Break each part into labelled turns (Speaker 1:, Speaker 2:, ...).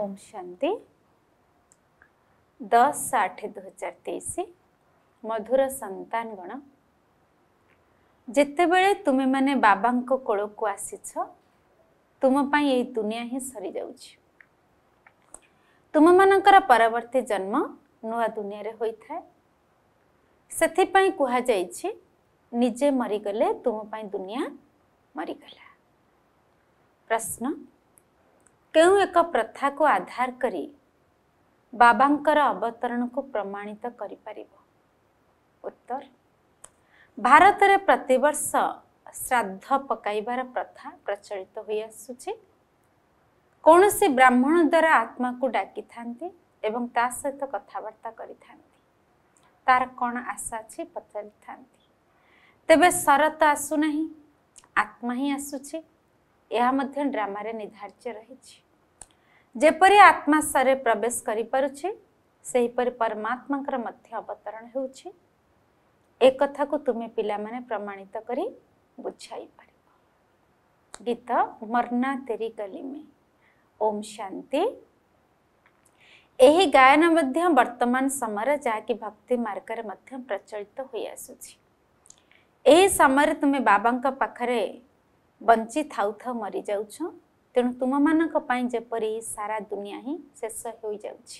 Speaker 1: ओम शांति दस आठ दो हजार तेईस ମଧୁର ସନ୍ତାନ ଗଣ ଯେତେବେଳେ ତୁମେମାନେ ବାବାଙ୍କ କୋଳକୁ ଆସିଛ ତୁମ ପାଇଁ ଏଇ ଦୁନିଆ ହିଁ ସରିଯାଉଛି ତୁମମାନଙ୍କର ପରବର୍ତ୍ତୀ ଜନ୍ମ ନୂଆ ଦୁନିଆରେ ହୋଇଥାଏ ସେଥିପାଇଁ କୁହାଯାଇଛି ନିଜେ ମରିଗଲେ ତୁମ ପାଇଁ ଦୁନିଆ ମରିଗଲା ପ୍ରଶ୍ନ କେଉଁ ଏକ ପ୍ରଥାକୁ ଆଧାର କରି ବାବାଙ୍କର ଅବତରଣକୁ ପ୍ରମାଣିତ କରିପାରିବ ଉତ୍ତର ଭାରତରେ ପ୍ରତିବର୍ଷ ଶ୍ରାଦ୍ଧ ପକାଇବାର ପ୍ରଥା ପ୍ରଚଳିତ ହୋଇଆସୁଛି କୌଣସି ବ୍ରାହ୍ମଣ ଦ୍ୱାରା ଆତ୍ମାକୁ ଡାକିଥାନ୍ତି ଏବଂ ତା ସହିତ କଥାବାର୍ତ୍ତା କରିଥାନ୍ତି ତାର କ'ଣ ଆଶା ଅଛି ପଚାରିଥାନ୍ତି ତେବେ ଶରତ ଆସୁନାହିଁ ଆତ୍ମା ହିଁ ଆସୁଛି ଏହା ମଧ୍ୟ ଡ୍ରାମାରେ ନିର୍ଦ୍ଧାର୍ଯ୍ୟ ରହିଛି ଯେପରି ଆତ୍ମାଶୟରେ ପ୍ରବେଶ କରିପାରୁଛି ସେହିପରି ପରମାତ୍ମାଙ୍କର ମଧ୍ୟ ଅବତରଣ ହେଉଛି ଏ କଥାକୁ ତୁମେ ପିଲାମାନେ ପ୍ରମାଣିତ କରି ବୁଝାଇ ପାରିବ ଗୀତ ମର୍ନା ତେରି ଗଲି ମେ ଓମ୍ ଶାନ୍ତି ଏହି ଗାୟନ ମଧ୍ୟ ବର୍ତ୍ତମାନ ସମୟରେ ଯାହାକି ଭକ୍ତି ମାର୍ଗରେ ମଧ୍ୟ ପ୍ରଚଳିତ ହୋଇଆସୁଛି ଏହି ସମୟରେ ତୁମେ ବାବାଙ୍କ ପାଖରେ ବଞ୍ଚି ଥାଉ ଥାଉ ମରିଯାଉଛ ତେଣୁ ତୁମମାନଙ୍କ ପାଇଁ ଯେପରି ସାରା ଦୁନିଆ ହିଁ ଶେଷ ହୋଇଯାଉଛି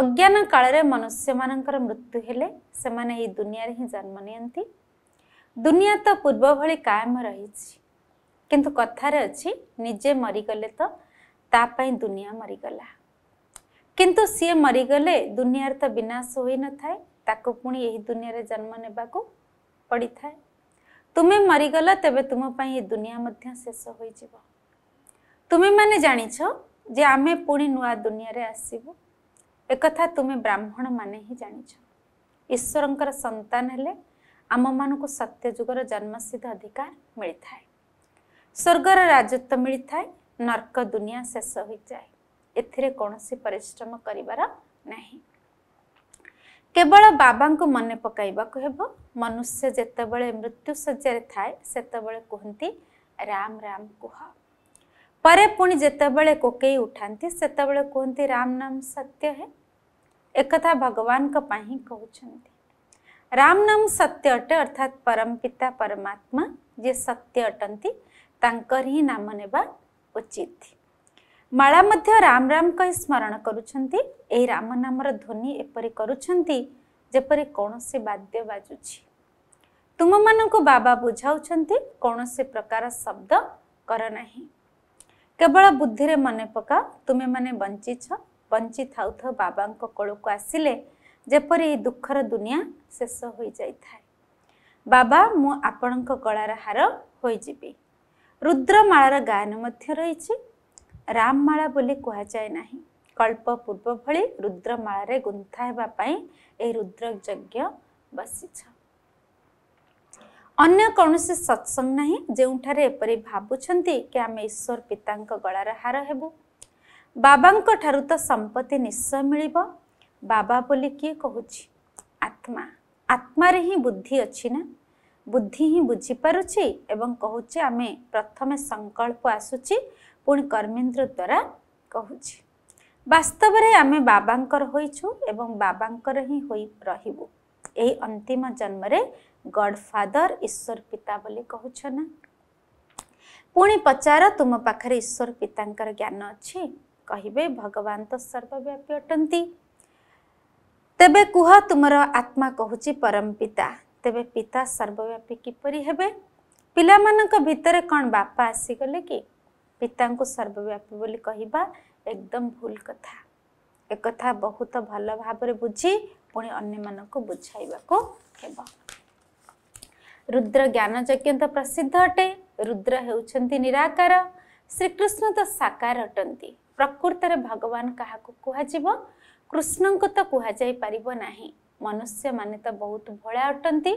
Speaker 1: ଅଜ୍ଞାନ କାଳରେ ମନୁଷ୍ୟମାନଙ୍କର ମୃତ୍ୟୁ ହେଲେ ସେମାନେ ଏହି ଦୁନିଆରେ ହିଁ ଜନ୍ମ ନିଅନ୍ତି ଦୁନିଆ ତ ପୂର୍ବ ଭଳି କାୟମ ରହିଛି କିନ୍ତୁ କଥାରେ ଅଛି ନିଜେ ମରିଗଲେ ତ ତା ପାଇଁ ଦୁନିଆ ମରିଗଲା କିନ୍ତୁ ସିଏ ମରିଗଲେ ଦୁନିଆରେ ତ ବିନାଶ ହୋଇନଥାଏ ତାକୁ ପୁଣି ଏହି ଦୁନିଆରେ ଜନ୍ମ ନେବାକୁ ପଡ଼ିଥାଏ ତୁମେ ମରିଗଲ ତେବେ ତୁମ ପାଇଁ ଏ ଦୁନିଆ ମଧ୍ୟ ଶେଷ ହୋଇଯିବ ତୁମେମାନେ ଜାଣିଛ ଯେ ଆମେ ପୁଣି ନୂଆ ଦୁନିଆରେ ଆସିବୁ ଏକଥା ତୁମେ ବ୍ରାହ୍ମଣମାନେ ହିଁ ଜାଣିଛ ଈଶ୍ୱରଙ୍କର ସନ୍ତାନ ହେଲେ ଆମମାନଙ୍କୁ ସତ୍ୟଯୁଗର ଜନ୍ମସିଦ୍ଧ ଅଧିକାର ମିଳିଥାଏ ସ୍ୱର୍ଗର ରାଜତ୍ୱ ମିଳିଥାଏ ନର୍କ ଦୁନିଆ ଶେଷ ହୋଇଯାଏ ଏଥିରେ କୌଣସି ପରିଶ୍ରମ କରିବାର ନାହିଁ केवल बाबा को मन पक मनुष्य जत मृत्यु शज्जे थाए से कहती राम राम कह पर पुणी जिते कोकई उठाती से कहते राम नाम सत्य है एक भगवान कहते राम नाम सत्य अटे अर्थात परम पिता परमात्मा जे सत्य अटंती ही नाम ने उचित ମାଳା ମଧ୍ୟ ରାମ ରାମ କହି ସ୍ମରଣ କରୁଛନ୍ତି ଏହି ରାମ ନାମର ଧ୍ୱନି ଏପରି କରୁଛନ୍ତି ଯେପରି କୌଣସି ବାଦ୍ୟ ବାଜୁଛି ତୁମମାନଙ୍କୁ ବାବା ବୁଝାଉଛନ୍ତି କୌଣସି ପ୍ରକାର ଶବ୍ଦ କର ନାହିଁ କେବଳ ବୁଦ୍ଧିରେ ମନେ ପକା ତୁମେମାନେ ବଞ୍ଚିଛ ବଞ୍ଚି ଥାଉଥ ବାବାଙ୍କ କୋଳକୁ ଆସିଲେ ଯେପରି ଏହି ଦୁଃଖର ଦୁନିଆ ଶେଷ ହୋଇଯାଇଥାଏ ବାବା ମୁଁ ଆପଣଙ୍କ ଗଳାର ହାର ହୋଇଯିବି ରୁଦ୍ରମାଳାର ଗାୟନ ମଧ୍ୟ ରହିଛି ରାମମାଳା ବୋଲି କୁହାଯାଏ ନାହିଁ କଳ୍ପ ପୂର୍ବ ଭଳି ରୁଦ୍ରମାଳାରେ ଗୁନ୍ଥା ହେବା ପାଇଁ ଏହି ରୁଦ୍ର ଯଜ୍ଞ ବସିଛ ଅନ୍ୟ କୌଣସି ସତ୍ସଙ୍ଗ ନାହିଁ ଯେଉଁଠାରେ ଏପରି ଭାବୁଛନ୍ତି କି ଆମେ ଈଶ୍ୱର ପିତାଙ୍କ ଗଳାର ହାର ହେବୁ ବାବାଙ୍କ ଠାରୁ ତ ସମ୍ପତ୍ତି ନିଶ୍ଚୟ ମିଳିବ ବାବା ବୋଲି କିଏ କହୁଛି ଆତ୍ମା ଆତ୍ମାରେ ହିଁ ବୁଦ୍ଧି ଅଛି ନା ବୁଦ୍ଧି ହିଁ ବୁଝିପାରୁଛି ଏବଂ କହୁଛି ଆମେ ପ୍ରଥମେ ସଂକଳ୍ପ ଆସୁଛି पुणी कर्मेन्द्र द्वारा कह बास्तव में आम बाबा बाबा ही रु अंतिम जन्म गड फादर ईश्वर पिता बोली कहना पुणी पचार तुम पाखे ईश्वर पिता ज्ञान अच्छे कह भगवान तो सर्वव्यापी अटंती तेरे कह तुम आत्मा कहूँ परम पिता तेरे पिता सर्वव्यापी किपरी हे पे भितर कौन बापा आसीगले कि ପିତାଙ୍କୁ ସର୍ବବ୍ୟାପୀ ବୋଲି କହିବା ଏକଦମ ଭୁଲ କଥା ଏକଥା ବହୁତ ଭଲ ଭାବରେ ବୁଝି ପୁଣି ଅନ୍ୟମାନଙ୍କୁ ବୁଝାଇବାକୁ ହେବ ରୁଦ୍ର ଜ୍ଞାନ ଯଜ୍ଞ ତ ପ୍ରସିଦ୍ଧ ଅଟେ ରୁଦ୍ର ହେଉଛନ୍ତି ନିରାକାର ଶ୍ରୀକୃଷ୍ଣ ତ ସାକାର ଅଟନ୍ତି ପ୍ରକୃତରେ ଭଗବାନ କାହାକୁ କୁହାଯିବ କୃଷ୍ଣଙ୍କୁ ତ କୁହାଯାଇପାରିବ ନାହିଁ ମନୁଷ୍ୟମାନେ ତ ବହୁତ ଭୋଳା ଅଟନ୍ତି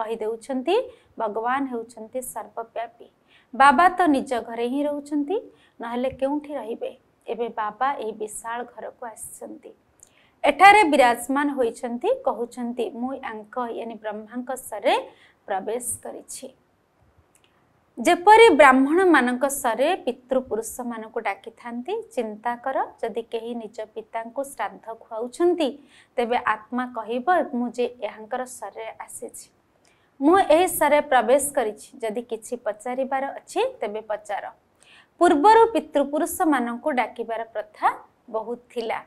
Speaker 1: କହିଦେଉଛନ୍ତି ଭଗବାନ ହେଉଛନ୍ତି ସର୍ବବ୍ୟାପୀ ବାବା ତ ନିଜ ଘରେ ହିଁ ରହୁଛନ୍ତି ନହେଲେ କେଉଁଠି ରହିବେ ଏବେ ବାବା ଏହି ବିଶାଳ ଘରକୁ ଆସିଛନ୍ତି ଏଠାରେ ବିରାଜମାନ ହୋଇଛନ୍ତି କହୁଛନ୍ତି ମୁଁ ୟାଙ୍କ ୟାନି ବ୍ରହ୍ମାଙ୍କ ସରେ ପ୍ରବେଶ କରିଛି ଯେପରି ବ୍ରାହ୍ମଣମାନଙ୍କ ସରେ ପିତୃପୁରୁଷମାନଙ୍କୁ ଡାକିଥାନ୍ତି ଚିନ୍ତା କର ଯଦି କେହି ନିଜ ପିତାଙ୍କୁ ଶ୍ରାଦ୍ଧ ଖୁଆଉଛନ୍ତି ତେବେ ଆତ୍ମା କହିବ ମୁଁ ଯେ ଏହାଙ୍କର ସରରେ ଆସିଛି ମୁଁ ଏହି ସ୍ତରରେ ପ୍ରବେଶ କରିଛି ଯଦି କିଛି ପଚାରିବାର ଅଛି ତେବେ ପଚାର ପୂର୍ବରୁ ପିତୃପୁରୁଷମାନଙ୍କୁ ଡାକିବାର ପ୍ରଥା ବହୁତ ଥିଲା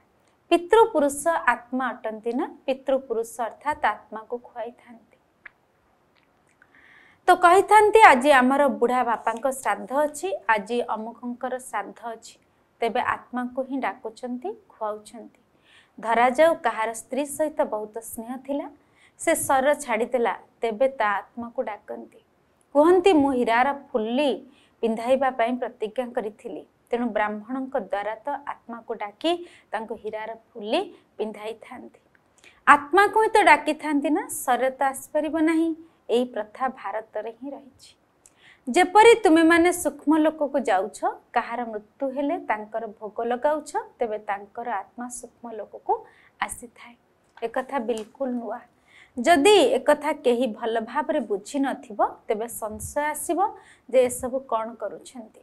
Speaker 1: ପିତୃପୁରୁଷ ଆତ୍ମା ଅଟନ୍ତି ନା ପିତୃପୁରୁଷ ଅର୍ଥାତ୍ ଆତ୍ମାକୁ ଖୁଆଇଥାନ୍ତି ତ କହିଥାନ୍ତି ଆଜି ଆମର ବୁଢ଼ା ବାପାଙ୍କ ଶ୍ରାଦ୍ଧ ଅଛି ଆଜି ଅମୁକଙ୍କର ଶ୍ରାଦ୍ଧ ଅଛି ତେବେ ଆତ୍ମାଙ୍କୁ ହିଁ ଡାକୁଛନ୍ତି ଖୁଆଉଛନ୍ତି ଧରାଯାଉ କାହାର ସ୍ତ୍ରୀ ସହିତ ବହୁତ ସ୍ନେହ ଥିଲା ସେ ଶରୀର ଛାଡ଼ିଥିଲା ତେବେ ତା ଆତ୍ମାକୁ ଡାକନ୍ତି କୁହନ୍ତି ମୁଁ ହୀରାର ଫୁଲି ପିନ୍ଧାଇବା ପାଇଁ ପ୍ରତିଜ୍ଞା କରିଥିଲି ତେଣୁ ବ୍ରାହ୍ମଣଙ୍କ ଦ୍ୱାରା ତ ଆତ୍ମାକୁ ଡାକି ତାଙ୍କୁ ହୀରାର ଫୁଲି ପିନ୍ଧାଇଥାନ୍ତି ଆତ୍ମାକୁ ହିଁ ତ ଡାକିଥାନ୍ତି ନା ଶରୀର ତ ଆସିପାରିବ ନାହିଁ ଏହି ପ୍ରଥା ଭାରତରେ ହିଁ ରହିଛି ଯେପରି ତୁମେମାନେ ସୂକ୍ଷ୍ମ ଲୋକକୁ ଯାଉଛ କାହାର ମୃତ୍ୟୁ ହେଲେ ତାଙ୍କର ଭୋଗ ଲଗାଉଛ ତେବେ ତାଙ୍କର ଆତ୍ମା ସୂକ୍ଷ୍ମ ଲୋକକୁ ଆସିଥାଏ ଏକଥା ବିଲକୁଲ ନୂଆ ଯଦି ଏକଥା କେହି ଭଲ ଭାବରେ ବୁଝିନଥିବ ତେବେ ସଂଶୟ ଆସିବ ଯେ ଏସବୁ କ'ଣ କରୁଛନ୍ତି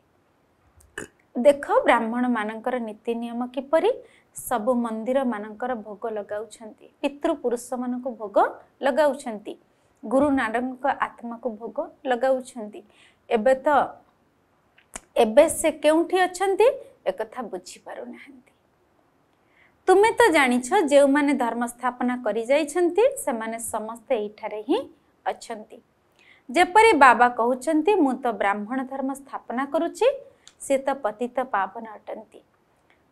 Speaker 1: ଦେଖ ବ୍ରାହ୍ମଣମାନଙ୍କର ନୀତି ନିୟମ କିପରି ସବୁ ମନ୍ଦିରମାନଙ୍କର ଭୋଗ ଲଗାଉଛନ୍ତି ପିତୃପୁରୁଷମାନଙ୍କୁ ଭୋଗ ଲଗାଉଛନ୍ତି ଗୁରୁ ନାରଙ୍କ ଆତ୍ମାକୁ ଭୋଗ ଲଗାଉଛନ୍ତି ଏବେ ତ ଏବେ ସେ କେଉଁଠି ଅଛନ୍ତି ଏକଥା ବୁଝିପାରୁନାହାନ୍ତି तुमे त जाछ जो धर्म स्थापना गरिजाइसेठपरि बाबा मु त ब्राह्मण धर्म स्थापना गरु सतित पावन अटंती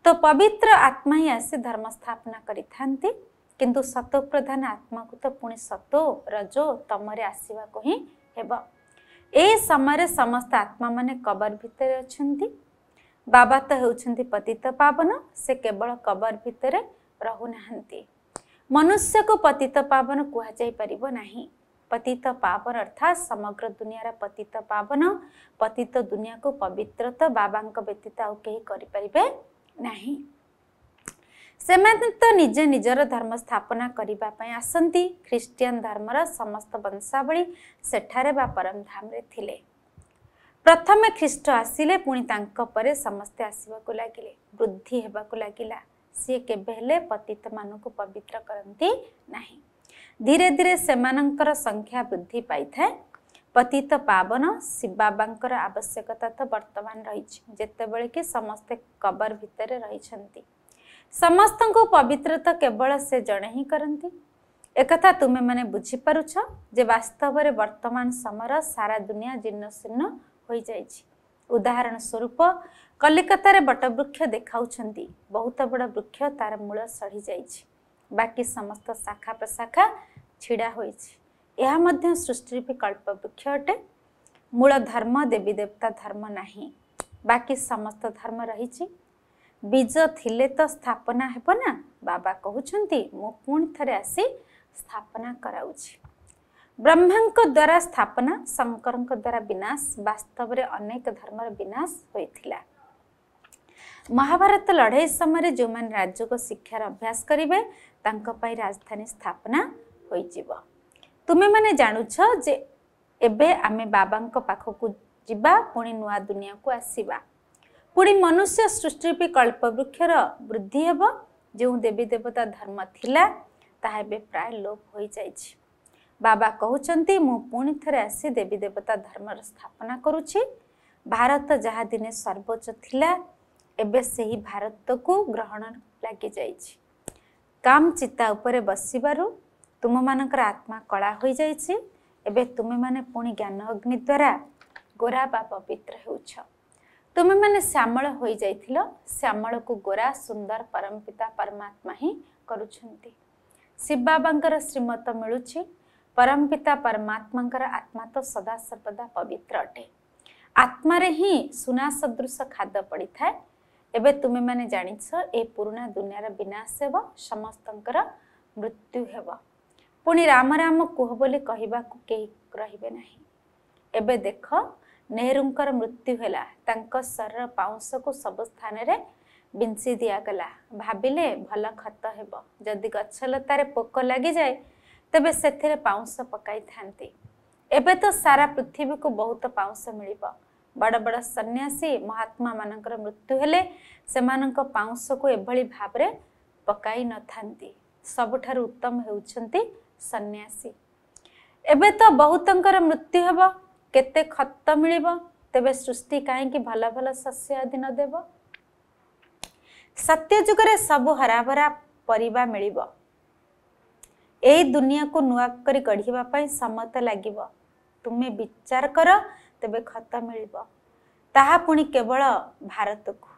Speaker 1: तो पवित्र आत्मा हिँड आसे धर्म स्थापना गरिप्रधा आत्मा त पो सत रज त आसवाक हिँड ए समय समस्त आत्मा म कबर भित्र अन्ति ବାବା ତ ହେଉଛନ୍ତି ପତିତ ପାବନ ସେ କେବଳ କବର ଭିତରେ ରହୁନାହାନ୍ତି ମନୁଷ୍ୟକୁ ପତିତ ପାବନ କୁହାଯାଇପାରିବ ନାହିଁ ପତିତ ପାବନ ଅର୍ଥାତ୍ ସମଗ୍ର ଦୁନିଆର ପତିତ ପାବନ ପତିତ ଦୁନିଆକୁ ପବିତ୍ର ତ ବାବାଙ୍କ ବ୍ୟତୀତ ଆଉ କେହି କରିପାରିବେ ନାହିଁ ସେମାନେ ତ ନିଜେ ନିଜର ଧର୍ମ ସ୍ଥାପନା କରିବା ପାଇଁ ଆସନ୍ତି ଖ୍ରୀଷ୍ଟିଆନ ଧର୍ମର ସମସ୍ତ ବଂଶାବଳୀ ସେଠାରେ ବା ପରମଧାମରେ ଥିଲେ ପ୍ରଥମେ ଖ୍ରୀଷ୍ଟ ଆସିଲେ ପୁଣି ତାଙ୍କ ପରେ ସମସ୍ତେ ଆସିବାକୁ ଲାଗିଲେ ବୃଦ୍ଧି ହେବାକୁ ଲାଗିଲା ସିଏ କେବେ ହେଲେ ପତିତମାନଙ୍କୁ ପବିତ୍ର କରନ୍ତି ନାହିଁ ଧୀରେ ଧୀରେ ସେମାନଙ୍କର ସଂଖ୍ୟା ବୃଦ୍ଧି ପାଇଥାଏ ପତିତ ପାବନ ଶିବାବାଙ୍କର ଆବଶ୍ୟକତା ତ ବର୍ତ୍ତମାନ ରହିଛି ଯେତେବେଳେ କି ସମସ୍ତେ କବର ଭିତରେ ରହିଛନ୍ତି ସମସ୍ତଙ୍କୁ ପବିତ୍ର ତ କେବଳ ସେ ଜଣେ ହିଁ କରନ୍ତି ଏକଥା ତୁମେମାନେ ବୁଝିପାରୁଛ ଯେ ବାସ୍ତବରେ ବର୍ତ୍ତମାନ ସମୟର ସାରା ଦୁନିଆ ଜୀର୍ଣ୍ଣଶୀର୍ଣ୍ଣ ହୋଇଯାଇଛି ଉଦାହରଣ ସ୍ୱରୂପ କଲିକତାରେ ବଟବୃକ୍ଷ ଦେଖାଉଛନ୍ତି ବହୁତ ବଡ଼ ବୃକ୍ଷ ତାର ମୂଳ ସଢ଼ି ଯାଇଛି ବାକି ସମସ୍ତ ଶାଖା ପ୍ରଶାଖା ଛିଡ଼ା ହୋଇଛି ଏହା ମଧ୍ୟ ସୃଷ୍ଟିରୂପୀ କଳ୍ପ ବୃକ୍ଷ ଅଟେ ମୂଳ ଧର୍ମ ଦେବୀ ଦେବତା ଧର୍ମ ନାହିଁ ବାକି ସମସ୍ତ ଧର୍ମ ରହିଛି ବୀଜ ଥିଲେ ତ ସ୍ଥାପନା ହେବ ନା ବାବା କହୁଛନ୍ତି ମୁଁ ପୁଣି ଥରେ ଆସି ସ୍ଥାପନା କରାଉଛି ବ୍ରହ୍ମାଙ୍କ ଦ୍ୱାରା ସ୍ଥାପନା ଶଙ୍କରଙ୍କ ଦ୍ୱାରା ବିନାଶ ବାସ୍ତବରେ ଅନେକ ଧର୍ମର ବିନାଶ ହୋଇଥିଲା ମହାଭାରତ ଲଢ଼େଇ ସମୟରେ ଯେଉଁମାନେ ରାଜ୍ୟକ ଶିକ୍ଷାର ଅଭ୍ୟାସ କରିବେ ତାଙ୍କ ପାଇଁ ରାଜଧାନୀ ସ୍ଥାପନା ହୋଇଯିବ ତୁମେମାନେ ଜାଣୁଛ ଯେ ଏବେ ଆମେ ବାବାଙ୍କ ପାଖକୁ ଯିବା ପୁଣି ନୂଆ ଦୁନିଆକୁ ଆସିବା ପୁଣି ମନୁଷ୍ୟ ସୃଷ୍ଟିରୂପୀ କଳ୍ପବୃକ୍ଷର ବୃଦ୍ଧି ହେବ ଯେଉଁ ଦେବୀ ଦେବତା ଧର୍ମ ଥିଲା ତାହା ଏବେ ପ୍ରାୟ ଲୋପ ହୋଇଯାଇଛି ବାବା କହୁଛନ୍ତି ମୁଁ ପୁଣି ଥରେ ଆସି ଦେବୀ ଦେବତା ଧର୍ମର ସ୍ଥାପନା କରୁଛି ଭାରତ ଯାହା ଦିନେ ସର୍ବୋଚ୍ଚ ଥିଲା ଏବେ ସେହି ଭାରତକୁ ଗ୍ରହଣ ଲାଗିଯାଇଛି କାମ ଚିତା ଉପରେ ବସିବାରୁ ତୁମମାନଙ୍କର ଆତ୍ମା କଳା ହୋଇଯାଇଛି ଏବେ ତୁମେମାନେ ପୁଣି ଜ୍ଞାନ ଅଗ୍ନି ଦ୍ୱାରା ଗୋରା ବା ପବିତ୍ର ହେଉଛ ତୁମେମାନେ ଶ୍ୟାମଳ ହୋଇଯାଇଥିଲ ଶ୍ୟାମଳକୁ ଗୋରା ସୁନ୍ଦର ପରମପିତା ପରମାତ୍ମା ହିଁ କରୁଛନ୍ତି ଶିବ ବାବାଙ୍କର ଶ୍ରୀମତ ମିଳୁଛି परमपिता परमात्मार आत्मा तो सदा सर्वदा पवित्र अटे आत्मा हि सुना था एबे तुमे एमे जानिछ ए पुराना दुनि विनाश हो समस्त मृत्यु पि रम कुहबो क केही रहे नै देखत्युला को सब स्थान दिया गला भे भयो खत हो गछलतार पोक लाग ତେବେ ସେଥିରେ ପାଉଁଶ ପକାଇଥାନ୍ତି ଏବେ ତ ସାରା ପୃଥିବୀକୁ ବହୁତ ପାଉଁଶ ମିଳିବ ବଡ଼ ବଡ଼ ସନ୍ନ୍ୟାସୀ ମହାତ୍ମାମାନଙ୍କର ମୃତ୍ୟୁ ହେଲେ ସେମାନଙ୍କ ପାଉଁଶକୁ ଏଭଳି ଭାବରେ ପକାଇ ନଥାନ୍ତି ସବୁଠାରୁ ଉତ୍ତମ ହେଉଛନ୍ତି ସନ୍ନ୍ୟାସୀ ଏବେ ତ ବହୁତଙ୍କର ମୃତ୍ୟୁ ହେବ କେତେ ଖତ ମିଳିବ ତେବେ ସୃଷ୍ଟି କାହିଁକି ଭଲ ଭଲ ଶସ୍ୟ ଆଦି ନ ଦେବ ସତ୍ୟ ଯୁଗରେ ସବୁ ହରାଭରା ପରିବା ମିଳିବ ए को नुवा गढिपूर्ण समत लाग तुमे विचार क ते खत मियो ति केवल भारत को भारतको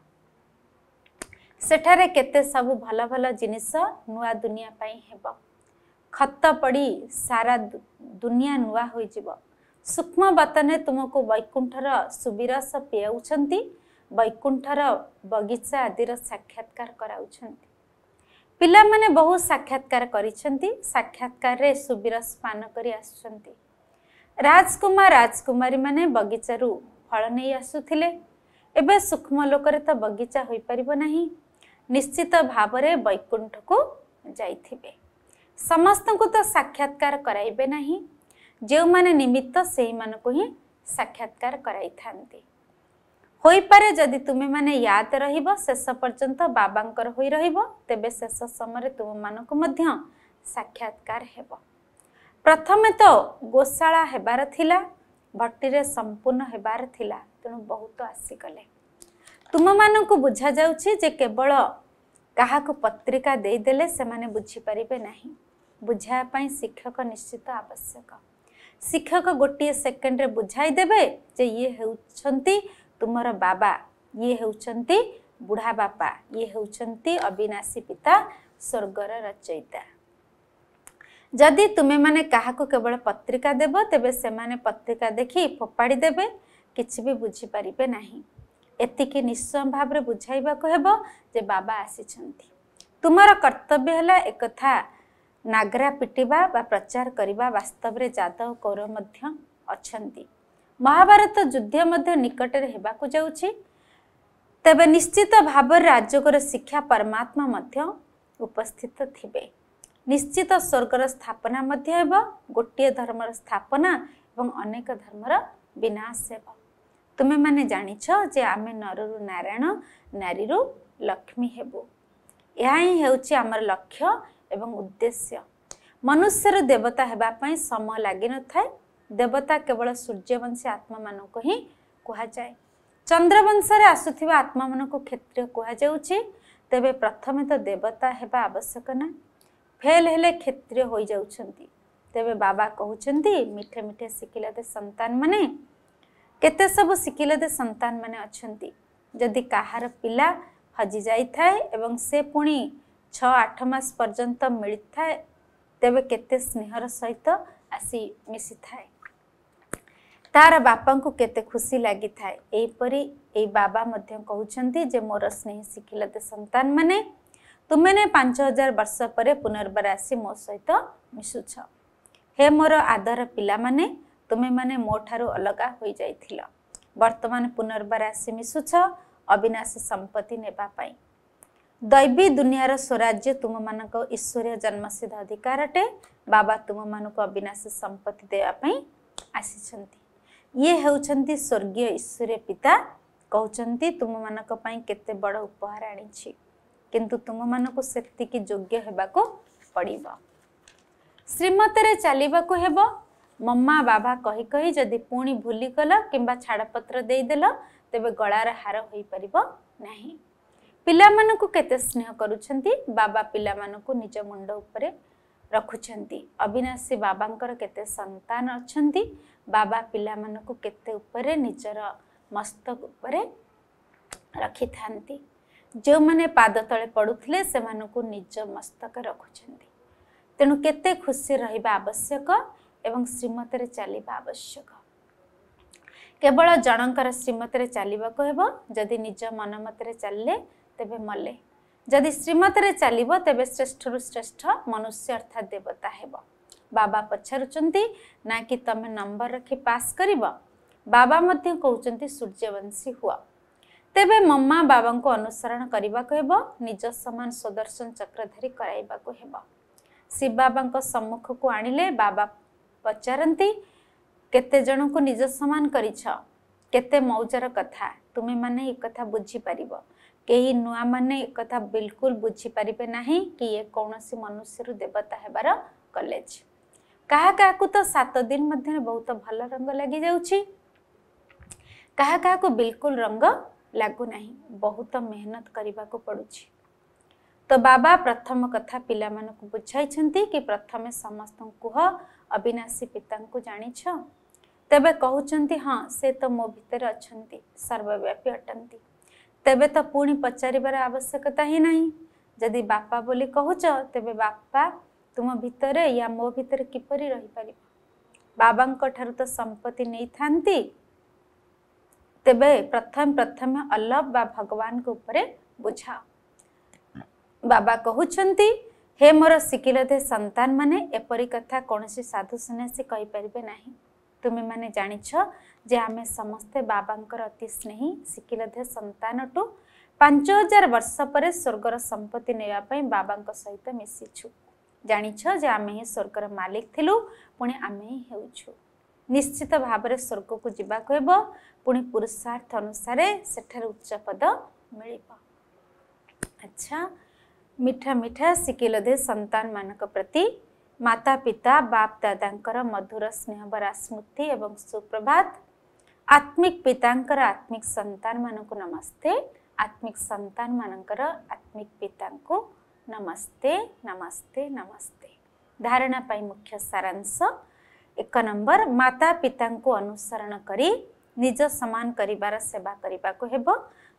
Speaker 1: सठारेस भल भनौँ जिनिस नुनियाँप खत पढि सारा दुनियाँ नुवा सूक्ष्मते तुमको वैकुठर सुबिरस पियाउँदै वैकुण्ठर बगिचा आदि र साक्षात्कार गराउ ପିଲାମାନେ ବହୁ ସାକ୍ଷାତକାର କରିଛନ୍ତି ସାକ୍ଷାତକାରରେ ସୁବିର ସ୍ନାନ କରି ଆସୁଛନ୍ତି ରାଜକୁମାର ରାଜକୁମାରୀମାନେ ବଗିଚାରୁ ଫଳ ନେଇ ଆସୁଥିଲେ ଏବେ ସୂକ୍ଷ୍ମ ଲୋକରେ ତ ବଗିଚା ହୋଇପାରିବ ନାହିଁ ନିଶ୍ଚିତ ଭାବରେ ବୈକୁଣ୍ଠକୁ ଯାଇଥିବେ ସମସ୍ତଙ୍କୁ ତ ସାକ୍ଷାତକାର କରାଇବେ ନାହିଁ ଯେଉଁମାନେ ନିମିତ୍ତ ସେହିମାନଙ୍କୁ ହିଁ ସାକ୍ଷାତକାର କରାଇଥାନ୍ତି ହୋଇପାରେ ଯଦି ତୁମେମାନେ ୟାଦ ରହିବ ଶେଷ ପର୍ଯ୍ୟନ୍ତ ବାବାଙ୍କର ହୋଇ ରହିବ ତେବେ ଶେଷ ସମୟରେ ତୁମମାନଙ୍କୁ ମଧ୍ୟ ସାକ୍ଷାତକାର ହେବ ପ୍ରଥମେ ତ ଗୋଶାଳା ହେବାର ଥିଲା ଭଟିରେ ସମ୍ପୂର୍ଣ୍ଣ ହେବାର ଥିଲା ତେଣୁ ବହୁତ ଆସିଗଲେ ତୁମମାନଙ୍କୁ ବୁଝାଯାଉଛି ଯେ କେବଳ କାହାକୁ ପତ୍ରିକା ଦେଇଦେଲେ ସେମାନେ ବୁଝିପାରିବେ ନାହିଁ ବୁଝାଇବା ପାଇଁ ଶିକ୍ଷକ ନିଶ୍ଚିତ ଆବଶ୍ୟକ ଶିକ୍ଷକ ଗୋଟିଏ ସେକେଣ୍ଡରେ ବୁଝାଇ ଯେ ଇଏ ହେଉଛନ୍ତି ତୁମର ବାବା ଇଏ ହେଉଛନ୍ତି ବୁଢ଼ା ବାପା ଇଏ ହେଉଛନ୍ତି ଅବିନାଶୀ ପିତା ସ୍ୱର୍ଗର ରଚୟିତା ଯଦି ତୁମେମାନେ କାହାକୁ କେବଳ ପତ୍ରିକା ଦେବ ତେବେ ସେମାନେ ପତ୍ରିକା ଦେଖି ଫୋପାଡ଼ି ଦେବେ କିଛି ବି ବୁଝିପାରିବେ ନାହିଁ ଏତିକି ନିଶ୍ଚୟ ଭାବରେ ବୁଝାଇବାକୁ ହେବ ଯେ ବାବା ଆସିଛନ୍ତି ତୁମର କର୍ତ୍ତବ୍ୟ ହେଲା ଏକଥା ନାଗରା ପିଟିବା ବା ପ୍ରଚାର କରିବା ବାସ୍ତବରେ ଯାଦବ କୌର ମଧ୍ୟ ଅଛନ୍ତି ମହାଭାରତ ଯୁଦ୍ଧ ମଧ୍ୟ ନିକଟରେ ହେବାକୁ ଯାଉଛି ତେବେ ନିଶ୍ଚିତ ଭାବରେ ରାଜଗର ଶିକ୍ଷା ପରମାତ୍ମା ମଧ୍ୟ ଉପସ୍ଥିତ ଥିବେ ନିଶ୍ଚିତ ସ୍ୱର୍ଗର ସ୍ଥାପନା ମଧ୍ୟ ହେବ ଗୋଟିଏ ଧର୍ମର ସ୍ଥାପନା ଏବଂ ଅନେକ ଧର୍ମର ବିନାଶ ହେବ ତୁମେମାନେ ଜାଣିଛ ଯେ ଆମେ ନରରୁ ନାରାୟଣ ନାରୀରୁ ଲକ୍ଷ୍ମୀ ହେବୁ ଏହା ହିଁ ହେଉଛି ଆମର ଲକ୍ଷ୍ୟ ଏବଂ ଉଦ୍ଦେଶ୍ୟ ମନୁଷ୍ୟର ଦେବତା ହେବା ପାଇଁ ସମୟ ଲାଗିନଥାଏ ଦେବତା କେବଳ ସୂର୍ଯ୍ୟବଂଶୀ ଆତ୍ମାମାନଙ୍କୁ ହିଁ କୁହାଯାଏ ଚନ୍ଦ୍ରବଂଶରେ ଆସୁଥିବା ଆତ୍ମାମାନଙ୍କୁ କ୍ଷତ୍ରିୟ କୁହାଯାଉଛି ତେବେ ପ୍ରଥମେ ତ ଦେବତା ହେବା ଆବଶ୍ୟକ ନା ଫେଲ୍ ହେଲେ କ୍ଷତ୍ରିୟ ହୋଇଯାଉଛନ୍ତି ତେବେ ବାବା କହୁଛନ୍ତି ମିଠେ ମିଠେ ଶିଖିଲାଦେ ସନ୍ତାନମାନେ କେତେ ସବୁ ଶିଖିଲାଦେ ସନ୍ତାନମାନେ ଅଛନ୍ତି ଯଦି କାହାର ପିଲା ହଜି ଯାଇଥାଏ ଏବଂ ସେ ପୁଣି ଛଅ ଆଠ ମାସ ପର୍ଯ୍ୟନ୍ତ ମିଳିଥାଏ ତେବେ କେତେ ସ୍ନେହର ସହିତ ଆସି ମିଶିଥାଏ तार को केते खुसी लागिथाए यहीपरि ए बाबा जे मोर कि मो स्नेक सन्त तुमे पाँच हजार वर्ष पर पुनर्वार आसि मोसहित मिसु हे मोर आदर पिला पिने तुमे मो ठुलो अलगाहुई वर्तमान पुनर्वार आसि मिसु अविनाश ने नै दैवी दुनिया रो स्वराज्य तुम म ईश्वर जन्मसिद्ध अधिकार अटे बाबा तुम म अविनाश सम्पत्ति देवाई आसि ଇଏ ହେଉଛନ୍ତି ସ୍ୱର୍ଗୀୟ ଈଶ୍ୱରୀୟ ପିତା କହୁଛନ୍ତି ତୁମମାନଙ୍କ ପାଇଁ କେତେ ବଡ଼ ଉପହାର ଆଣିଛି କିନ୍ତୁ ତୁମମାନଙ୍କୁ ସେତିକି ଯୋଗ୍ୟ ହେବାକୁ ପଡ଼ିବ ଶ୍ରୀମତରେ ଚାଲିବାକୁ ହେବ ମମା ବାବା କହି କହି ଯଦି ପୁଣି ଭୁଲିଗଲ କିମ୍ବା ଛାଡ଼ପତ୍ର ଦେଇଦେଲ ତେବେ ଗଳାର ହାର ହୋଇପାରିବ ନାହିଁ ପିଲାମାନଙ୍କୁ କେତେ ସ୍ନେହ କରୁଛନ୍ତି ବାବା ପିଲାମାନଙ୍କୁ ନିଜ ମୁଣ୍ଡ ଉପରେ ରଖୁଛନ୍ତି ଅବିନାଶୀ ବାବାଙ୍କର କେତେ ସନ୍ତାନ ଅଛନ୍ତି ବାବା ପିଲାମାନଙ୍କୁ କେତେ ଉପରେ ନିଜର ମସ୍ତକ ଉପରେ ରଖିଥାନ୍ତି ଯେଉଁମାନେ ପାଦ ତଳେ ପଡ଼ୁଥିଲେ ସେମାନଙ୍କୁ ନିଜ ମସ୍ତକ ରଖୁଛନ୍ତି ତେଣୁ କେତେ ଖୁସି ରହିବା ଆବଶ୍ୟକ ଏବଂ ଶ୍ରୀମତରେ ଚାଲିବା ଆବଶ୍ୟକ କେବଳ ଜଣଙ୍କର ଶ୍ରୀମତରେ ଚାଲିବାକୁ ହେବ ଯଦି ନିଜ ମନ ମତରେ ଚାଲିଲେ ତେବେ ମଲେ ଯଦି ଶ୍ରୀମତରେ ଚାଲିବ ତେବେ ଶ୍ରେଷ୍ଠରୁ ଶ୍ରେଷ୍ଠ ମନୁଷ୍ୟ ଅର୍ଥାତ୍ ଦେବତା ହେବ ବାବା ପଚାରୁଛନ୍ତି ନା କି ତମେ ନମ୍ବର ରଖି ପାସ୍ କରିବ ବାବା ମଧ୍ୟ କହୁଛନ୍ତି ସୂର୍ଯ୍ୟବଂଶୀ ହୁଅ ତେବେ ମମା ବାବାଙ୍କୁ ଅନୁସରଣ କରିବାକୁ ହେବ ନିଜ ସମାନ ସ୍ୱଦର୍ଶନ ଚକ୍ର ଧରି କରାଇବାକୁ ହେବ ଶିବ ବାବାଙ୍କ ସମ୍ମୁଖକୁ ଆଣିଲେ ବାବା ପଚାରନ୍ତି କେତେ ଜଣଙ୍କୁ ନିଜ ସମାନ କରିଛ କେତେ ମୌଜାର କଥା ତୁମେମାନେ ଏ କଥା ବୁଝିପାରିବ कई नुआ मान एक बिलकुल बुझीपारे ना कि ये कौन सी मनुष्य देवता हबार कलेज क्या क्या तो सात दिन मध्य बहुत भल रंग लग जा बिलकुल रंग लगुना बहुत मेहनत करने को पड़ी तो बाबा प्रथम कथा पिला बुझाई कि प्रथम समस्त कह अविनाशी पिता जाच तेब कहते हाँ से तो मो भर अच्छा सर्वव्यापी अटंती ତେବେ ତ ପୁଣି ପଚାରିବାର ଆବଶ୍ୟକତା ହିଁ ନାହିଁ ଯଦି ବାପା ବୋଲି କହୁଛ ତେବେ ବାପା ତୁମ ଭିତରେ ୟା ମୋ ଭିତରେ କିପରି ରହିପାରିବ ବାବାଙ୍କ ଠାରୁ ତ ସମ୍ପତ୍ତି ନେଇଥାନ୍ତି ତେବେ ପ୍ରଥମେ ପ୍ରଥମେ ଅଲଭ ବା ଭଗବାନଙ୍କ ଉପରେ ବୁଝାଅ ବାବା କହୁଛନ୍ତି ହେ ମୋର ଶିଖିଲଧେ ସନ୍ତାନମାନେ ଏପରି କଥା କୌଣସି ସାଧୁ ସନ୍ନ୍ୟାସୀ କହିପାରିବେ ନାହିଁ ତୁମେମାନେ ଜାଣିଛ ଯେ ଆମେ ସମସ୍ତେ ବାବାଙ୍କର ଅତି ସ୍ନେହୀ ଶିଖିଲଧେ ସନ୍ତାନଠୁ ପାଞ୍ଚ ହଜାର ବର୍ଷ ପରେ ସ୍ୱର୍ଗର ସମ୍ପତ୍ତି ନେବା ପାଇଁ ବାବାଙ୍କ ସହିତ ମିଶିଛୁ ଜାଣିଛ ଯେ ଆମେ ହିଁ ସ୍ୱର୍ଗର ମାଲିକ ଥିଲୁ ପୁଣି ଆମେ ହିଁ ହେଉଛୁ ନିଶ୍ଚିତ ଭାବରେ ସ୍ୱର୍ଗକୁ ଯିବାକୁ ହେବ ପୁଣି ପୁରୁଷାର୍ଥ ଅନୁସାରେ ସେଠାରେ ଉଚ୍ଚ ପଦ ମିଳିବ ଆଚ୍ଛା ମିଠା ମିଠା ଶିଖିଲଧେ ସନ୍ତାନମାନଙ୍କ ପ୍ରତି मातापिता बाप दादाको मधुर स्नेहवरा स्मृति एवं सुप्रभात आत्मिक पिताको आत्मिक सन्त नमस्ते आत्मिक सन्तर आत्मिक पिता नमस्ते नमस्ते नमस्ते धारणा मुख्य सारांश एक नम्बर मातापिता अनुसरण निज समान सेवा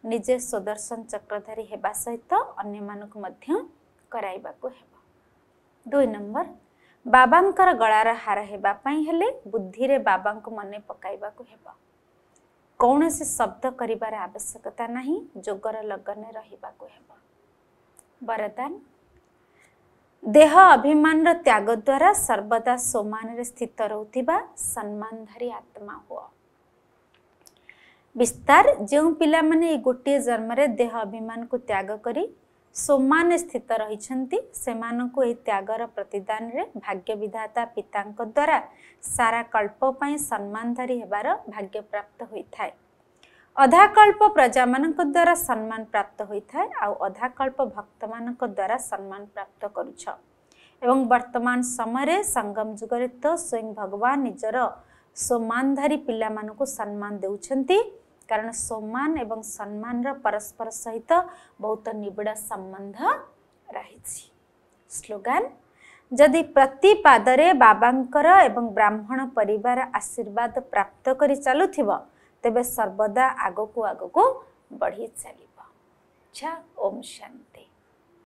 Speaker 1: निजे सुदर्शन चक्रधारी हेबा सहित अन्य मध्य दुई नम्बर ବାବାଙ୍କର ଗଳାର ହାର ହେବା ପାଇଁ ହେଲେ ବୁଦ୍ଧିରେ ବାବାଙ୍କୁ ମନେ ପକାଇବାକୁ ହେବ କୌଣସି ଶବ୍ଦ କରିବାର ଆବଶ୍ୟକତା ନାହିଁ ଯୋଗର ଲଗ୍ନରେ ରହିବାକୁ ହେବ ବରଦାନ ଦେହ ଅଭିମାନର ତ୍ୟାଗ ଦ୍ୱାରା ସର୍ବଦା ସୋମାନରେ ସ୍ଥିତ ରହୁଥିବା ସମ୍ମାନଧାରୀ ଆତ୍ମା ହୁଅ ବିସ୍ତାର ଯେଉଁ ପିଲାମାନେ ଏଇ ଗୋଟିଏ ଜନ୍ମରେ ଦେହ ଅଭିମାନକୁ ତ୍ୟାଗ କରି ସୋମାନେ ସ୍ଥିତ ରହିଛନ୍ତି ସେମାନଙ୍କୁ ଏହି ତ୍ୟାଗର ପ୍ରତିଦାନରେ ଭାଗ୍ୟ ବିଧାତା ପିତାଙ୍କ ଦ୍ୱାରା ସାରା କଳ୍ପ ପାଇଁ ସମ୍ମାନଧାରୀ ହେବାର ଭାଗ୍ୟ ପ୍ରାପ୍ତ ହୋଇଥାଏ ଅଧା କଳ୍ପ ପ୍ରଜାମାନଙ୍କ ଦ୍ୱାରା ସମ୍ମାନ ପ୍ରାପ୍ତ ହୋଇଥାଏ ଆଉ ଅଧାକଳ୍ପ ଭକ୍ତମାନଙ୍କ ଦ୍ୱାରା ସମ୍ମାନ ପ୍ରାପ୍ତ କରୁଛ ଏବଂ ବର୍ତ୍ତମାନ ସମୟରେ ସଙ୍ଗମ ଯୁଗରେ ତ ସ୍ୱୟଂ ଭଗବାନ ନିଜର ଧାରୀ ପିଲାମାନଙ୍କୁ ସମ୍ମାନ ଦେଉଛନ୍ତି କାରଣ ସମାନ ଏବଂ ସମ୍ମାନର ପରସ୍ପର ସହିତ ବହୁତ ନିବିଡ଼ ସମ୍ବନ୍ଧ ରହିଛି ସ୍ଲୋଗାନ ଯଦି ପ୍ରତିପାଦରେ ବାବାଙ୍କର ଏବଂ ବ୍ରାହ୍ମଣ ପରିବାର ଆଶୀର୍ବାଦ ପ୍ରାପ୍ତ କରି ଚାଲୁଥିବ ତେବେ ସର୍ବଦା ଆଗକୁ ଆଗକୁ ବଢ଼ି ଚାଲିବ ଇଚ୍ଛା ଓମ୍ ଶାନ୍ତି